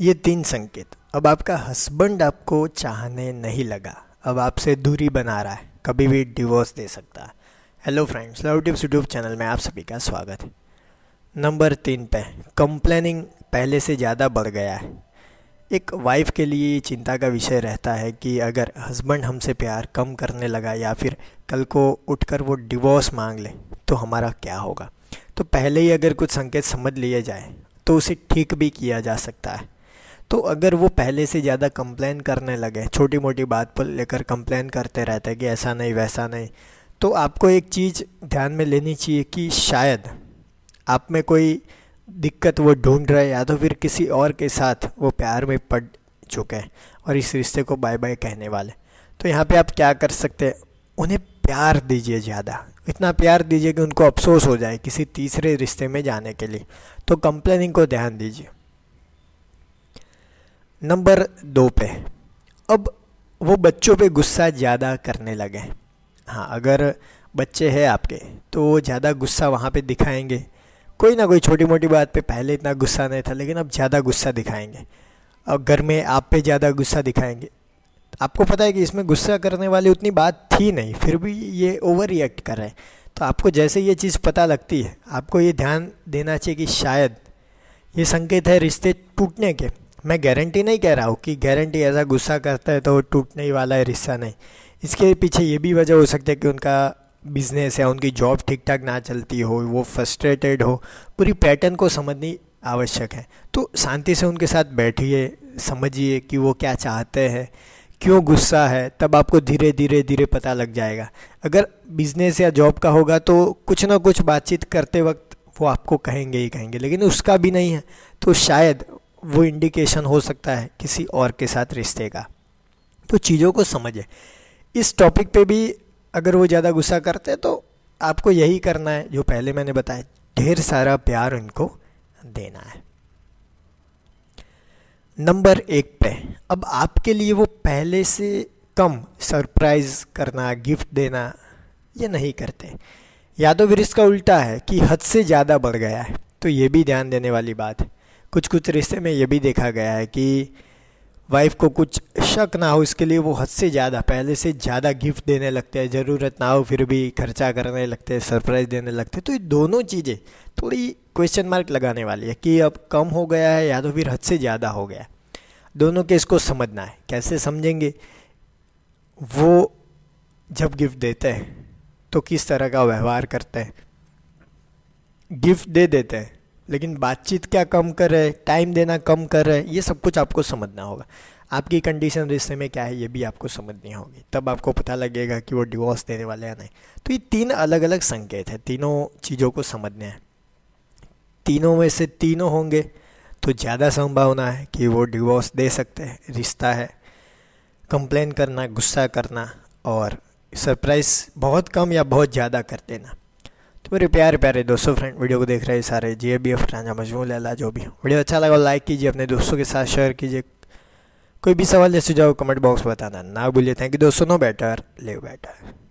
ये तीन संकेत अब आपका हस्बैंड आपको चाहने नहीं लगा अब आपसे दूरी बना रहा है कभी भी डिवोर्स दे सकता है hello friends love tips YouTube channel में आप सभी का स्वागत है नंबर तीन पे कंप्लेनिंग पहले से ज़्यादा बढ़ गया है एक वाइफ के लिए चिंता का विषय रहता है कि अगर हस्बैंड हमसे प्यार कम करने लगा या फिर कल को उठकर वो डिवोर्स मांग ले तो हमारा क्या होगा तो पहले ही अगर कुछ संकेत समझ लिए जाए तो उसे ठीक भी किया जा सकता है तो अगर वो पहले से ज़्यादा कंप्लेन करने लगे छोटी मोटी बात पर लेकर कंप्लेन करते रहते हैं कि ऐसा नहीं वैसा नहीं तो आपको एक चीज़ ध्यान में लेनी चाहिए कि शायद आप में कोई दिक्कत वो ढूंढ रहे या तो फिर किसी और के साथ वो प्यार में पड़ चुके हैं और इस रिश्ते को बाय बाय कहने वाले तो यहाँ पे आप क्या कर सकते हैं उन्हें प्यार दीजिए ज़्यादा इतना प्यार दीजिए कि उनको अफसोस हो जाए किसी तीसरे रिश्ते में जाने के लिए तो कंप्लेनिंग को ध्यान दीजिए नंबर दो पे अब वो बच्चों पे गुस्सा ज़्यादा करने लगे हाँ अगर बच्चे हैं आपके तो वो ज़्यादा गुस्सा वहाँ पे दिखाएंगे कोई ना कोई छोटी मोटी बात पे पहले इतना गुस्सा नहीं था लेकिन अब ज़्यादा गुस्सा दिखाएंगे और घर में आप पे ज़्यादा गुस्सा दिखाएंगे आपको पता है कि इसमें गुस्सा करने वाली उतनी बात थी नहीं फिर भी ये ओवर रिएक्ट कर रहे हैं तो आपको जैसे ये चीज़ पता लगती है आपको ये ध्यान देना चाहिए कि शायद ये संकेत है रिश्ते टूटने के मैं गारंटी नहीं कह रहा हूँ कि गारंटी ऐसा गुस्सा करता है तो वो टूटने ही वाला है रिश्ता नहीं इसके पीछे ये भी वजह हो सकती है कि उनका बिजनेस या उनकी जॉब ठीक ठाक ना चलती हो वो फ्रस्ट्रेटेड हो पूरी पैटर्न को समझनी आवश्यक है तो शांति से उनके साथ बैठिए समझिए कि वो क्या चाहते हैं क्यों गुस्सा है तब आपको धीरे धीरे धीरे पता लग जाएगा अगर बिजनेस या जॉब का होगा तो कुछ ना कुछ बातचीत करते वक्त वो आपको कहेंगे ही कहेंगे लेकिन उसका भी नहीं है तो शायद वो इंडिकेशन हो सकता है किसी और के साथ रिश्ते का तो चीज़ों को समझे इस टॉपिक पे भी अगर वो ज़्यादा गुस्सा करते हैं तो आपको यही करना है जो पहले मैंने बताया ढेर सारा प्यार उनको देना है नंबर एक पे अब आपके लिए वो पहले से कम सरप्राइज़ करना गिफ्ट देना ये नहीं करते यादव तो इसका उल्टा है कि हद से ज़्यादा बढ़ गया है तो ये भी ध्यान देने वाली बात है कुछ कुछ रिश्ते में यह भी देखा गया है कि वाइफ को कुछ शक ना हो इसके लिए वो हद से ज़्यादा पहले से ज़्यादा गिफ्ट देने लगते हैं ज़रूरत ना हो फिर भी खर्चा करने लगते हैं सरप्राइज़ देने लगते हैं तो ये दोनों चीज़ें थोड़ी क्वेश्चन मार्क लगाने वाली है कि अब कम हो गया है या तो फिर हद से ज़्यादा हो गया दोनों के इसको समझना है कैसे समझेंगे वो जब गिफ्ट देते हैं तो किस तरह का व्यवहार करते हैं गिफ्ट दे देते हैं लेकिन बातचीत क्या कम कर रहे टाइम देना कम कर रहे ये सब कुछ आपको समझना होगा आपकी कंडीशन रिश्ते में क्या है ये भी आपको समझनी होगी तब आपको पता लगेगा कि वो डिवोर्स देने वाले या नहीं तो ये तीन अलग अलग संकेत हैं तीनों चीज़ों को समझने हैं तीनों में से तीनों होंगे तो ज़्यादा संभावना है कि वो डिवोर्स दे सकते हैं रिश्ता है कंप्लेन करना गुस्सा करना और सरप्राइज़ बहुत कम या बहुत ज़्यादा कर देना तो मेरे प्यारे प्यारे दोस्तों फ्रेंड वीडियो को देख रहे सारे G B F Raja Majnu Laila जो भी वीडियो अच्छा लगा लाइक कीजिए अपने दोस्तों के साथ शेयर कीजिए कोई भी सवाल जैसे जाओ कमेंट बॉक्स बताना ना भूलिए थैंक यू दोस्तों नो बेटर लिव बेटर